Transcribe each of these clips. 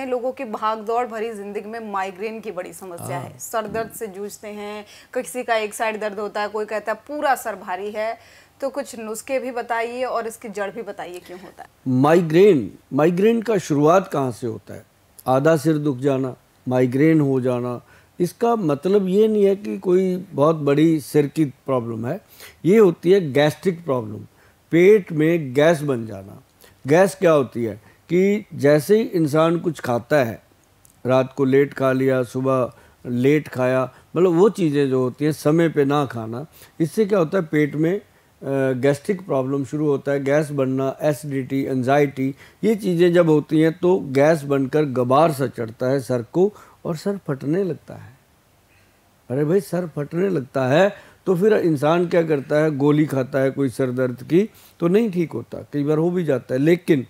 लोगों की भागदौड़ भरी जिंदगी में माइग्रेन की बड़ी समस्या हाँ। है सर दर्द से जूझते हैं किसी का एक साइड दर्द होता है कोई कहता है पूरा सर भारी है तो कुछ नुस्खे भी बताइए और इसकी जड़ भी बताइए क्यों होता है माइग्रेन माइग्रेन का शुरुआत कहाँ से होता है आधा सिर दुख जाना माइग्रेन हो जाना इसका मतलब ये नहीं है कि कोई बहुत बड़ी सिर की प्रॉब्लम है ये होती है गैस्ट्रिक प्रॉब्लम पेट में गैस बन जाना गैस क्या होती है कि जैसे ही इंसान कुछ खाता है रात को लेट खा लिया सुबह लेट खाया मतलब वो चीज़ें जो होती हैं समय पे ना खाना इससे क्या होता है पेट में गैस्ट्रिक प्रॉब्लम शुरू होता है गैस बनना एसिडिटी एनजाइटी ये चीज़ें जब होती हैं तो गैस बनकर गबार सा चढ़ता है सर को और सर फटने लगता है अरे भाई सर फटने लगता है तो फिर इंसान क्या करता है गोली खाता है कोई सर दर्द की तो नहीं ठीक होता कई बार हो भी जाता है लेकिन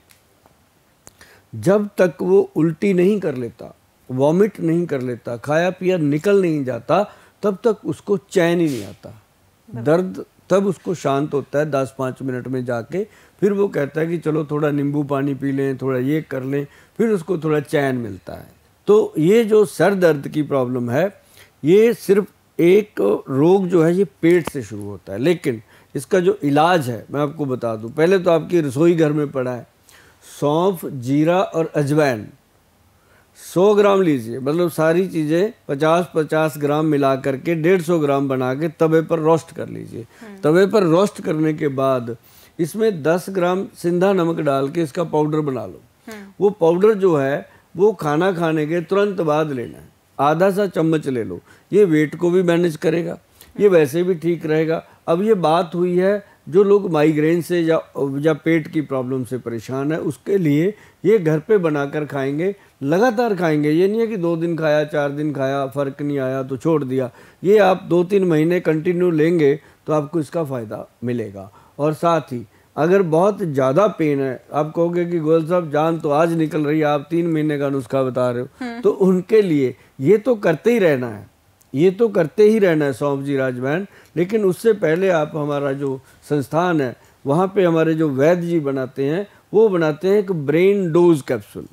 जब तक वो उल्टी नहीं कर लेता वॉमिट नहीं कर लेता खाया पिया निकल नहीं जाता तब तक उसको चैन ही नहीं आता दर्द तब उसको शांत होता है दस पाँच मिनट में जाके फिर वो कहता है कि चलो थोड़ा नींबू पानी पी लें थोड़ा ये कर लें फिर उसको थोड़ा चैन मिलता है तो ये जो सर दर्द की प्रॉब्लम है ये सिर्फ एक रोग जो है ये पेट से शुरू होता है लेकिन इसका जो इलाज है मैं आपको बता दूं पहले तो आपकी रसोई घर में पड़ा है सौंफ जीरा और अजवैन 100 ग्राम लीजिए मतलब सारी चीज़ें 50-50 ग्राम मिला करके 150 ग्राम बना के तवे पर रोस्ट कर लीजिए हम्म। तवे पर रोस्ट करने के बाद इसमें 10 ग्राम सिंधा नमक डाल के इसका पाउडर बना लो हम्म। वो पाउडर जो है वो खाना खाने के तुरंत बाद लेना है आधा सा चम्मच ले लो ये वेट को भी मैनेज करेगा ये हम्म। वैसे भी ठीक रहेगा अब ये बात हुई है जो लोग माइग्रेन से या या पेट की प्रॉब्लम से परेशान है उसके लिए ये घर पे बनाकर खाएंगे लगातार खाएंगे ये नहीं है कि दो दिन खाया चार दिन खाया फ़र्क नहीं आया तो छोड़ दिया ये आप दो तीन महीने कंटिन्यू लेंगे तो आपको इसका फ़ायदा मिलेगा और साथ ही अगर बहुत ज़्यादा पेन है आप कहोगे कि गोयल साहब जान तो आज निकल रही है आप तीन महीने का नुस्खा बता रहे हो हम्म। तो उनके लिए ये तो करते ही रहना है ये तो करते ही रहना है सौंप जी राजबहन लेकिन उससे पहले आप हमारा जो संस्थान है वहाँ पे हमारे जो वैद्य जी बनाते हैं वो बनाते हैं एक ब्रेन डोज कैप्सूल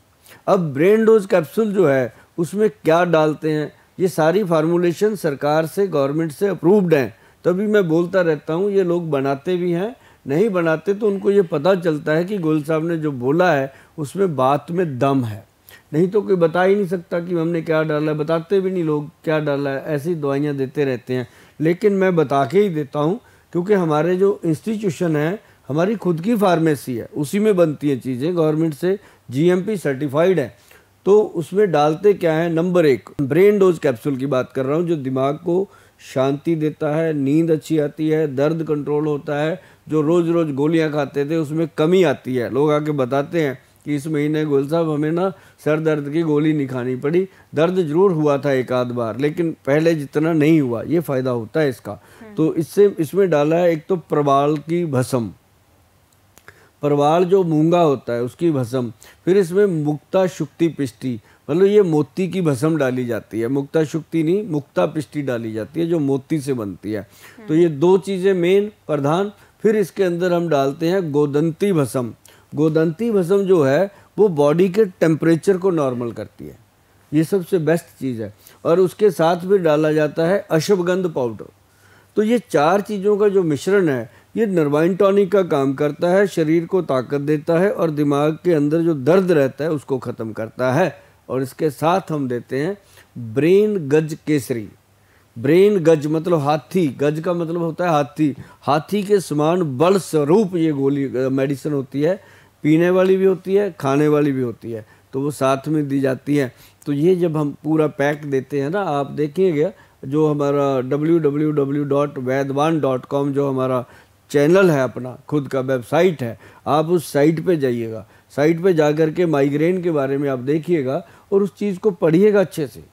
अब ब्रेन डोज कैप्सूल जो है उसमें क्या डालते हैं ये सारी फार्मूलेशन सरकार से गवर्नमेंट से अप्रूव्ड हैं तभी मैं बोलता रहता हूँ ये लोग बनाते भी हैं नहीं बनाते तो उनको ये पता चलता है कि गोल साहब ने जो बोला है उसमें बात में दम है नहीं तो कोई बता ही नहीं सकता कि हमने क्या डाला है बताते भी नहीं लोग क्या डाला है ऐसी दवाइयाँ देते रहते हैं लेकिन मैं बता के ही देता हूँ क्योंकि हमारे जो इंस्टीट्यूशन है हमारी खुद की फार्मेसी है उसी में बनती हैं चीज़ें गवर्नमेंट से जीएमपी सर्टिफाइड है तो उसमें डालते क्या है नंबर एक ब्रेन डोज कैप्सूल की बात कर रहा हूँ जो दिमाग को शांति देता है नींद अच्छी आती है दर्द कंट्रोल होता है जो रोज़ रोज़ गोलियाँ खाते थे उसमें कमी आती है लोग आके बताते हैं कि इस महीने गोल साहब हमें ना सर दर्द की गोली नहीं खानी पड़ी दर्द जरूर हुआ था एक आध बार लेकिन पहले जितना नहीं हुआ ये फ़ायदा होता है इसका हम्म। तो इससे इसमें डाला है एक तो प्रवाल की भस्म प्रवाल जो मूंगा होता है उसकी भस्म फिर इसमें मुक्ता शुक्ति पिष्टी मतलब ये मोती की भस्म डाली जाती है मुक्ता शुक्ति नहीं मुक्ता पिष्टी डाली जाती है जो मोती से बनती है तो हम्म। ये दो चीज़ें मेन प्रधान फिर इसके अंदर हम डालते हैं गोदंती भस्म गोदंती भस्म जो है वो बॉडी के टेम्परेचर को नॉर्मल करती है ये सबसे बेस्ट चीज़ है और उसके साथ भी डाला जाता है अशवगंध पाउडर तो ये चार चीज़ों का जो मिश्रण है ये नर्वाइन टॉनिक का काम करता है शरीर को ताकत देता है और दिमाग के अंदर जो दर्द रहता है उसको ख़त्म करता है और इसके साथ हम देते हैं ब्रेन गज केसरी ब्रेन गज मतलब हाथी गज का मतलब होता है हाथी हाथी के समान बल स्वरूप ये गोली मेडिसिन होती है पीने वाली भी होती है खाने वाली भी होती है तो वो साथ में दी जाती है तो ये जब हम पूरा पैक देते हैं ना आप देखिएगा जो हमारा डब्ल्यू जो हमारा चैनल है अपना खुद का वेबसाइट है आप उस साइट पे जाइएगा साइट पे जा कर के माइग्रेन के बारे में आप देखिएगा और उस चीज़ को पढ़िएगा अच्छे से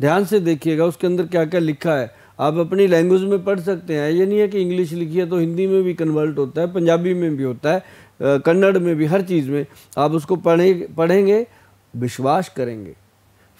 ध्यान से देखिएगा उसके अंदर क्या क्या लिखा है आप अपनी लैंग्वेज में पढ़ सकते हैं ये नहीं है कि इंग्लिश लिखिए तो हिंदी में भी कन्वर्ट होता है पंजाबी में भी होता है कन्नड़ में भी हर चीज़ में आप उसको पढ़े पढ़ेंगे विश्वास करेंगे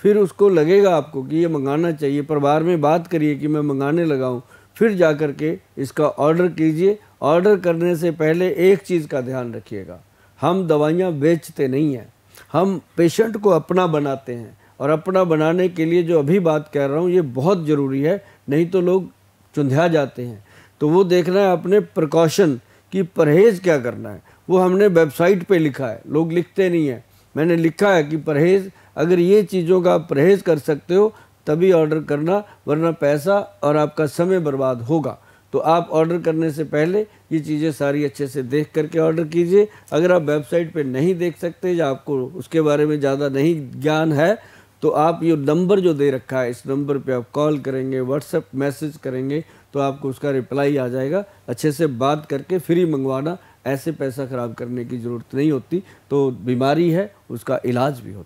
फिर उसको लगेगा आपको कि ये मंगाना चाहिए परिवार में बात करिए कि मैं मंगाने लगाऊँ फिर जा कर के इसका ऑर्डर कीजिए ऑर्डर करने से पहले एक चीज़ का ध्यान रखिएगा हम दवाइयाँ बेचते नहीं हैं हम पेशेंट को अपना बनाते हैं और अपना बनाने के लिए जो अभी बात कह रहा हूँ ये बहुत ज़रूरी है नहीं तो लोग चुंध्या जाते हैं तो वो देखना है अपने प्रकॉशन कि परहेज़ क्या करना है वो हमने वेबसाइट पे लिखा है लोग लिखते नहीं हैं मैंने लिखा है कि परहेज़ अगर ये चीज़ों का आप परहेज़ कर सकते हो तभी ऑर्डर करना वरना पैसा और आपका समय बर्बाद होगा तो आप ऑर्डर करने से पहले ये चीज़ें सारी अच्छे से देख करके ऑर्डर कीजिए अगर आप वेबसाइट पे नहीं देख सकते या आपको उसके बारे में ज़्यादा नहीं ज्ञान है तो आप ये नंबर जो दे रखा है इस नंबर पे आप कॉल करेंगे व्हाट्सएप मैसेज करेंगे तो आपको उसका रिप्लाई आ जाएगा अच्छे से बात करके फ्री मंगवाना ऐसे पैसा ख़राब करने की ज़रूरत नहीं होती तो बीमारी है उसका इलाज भी होता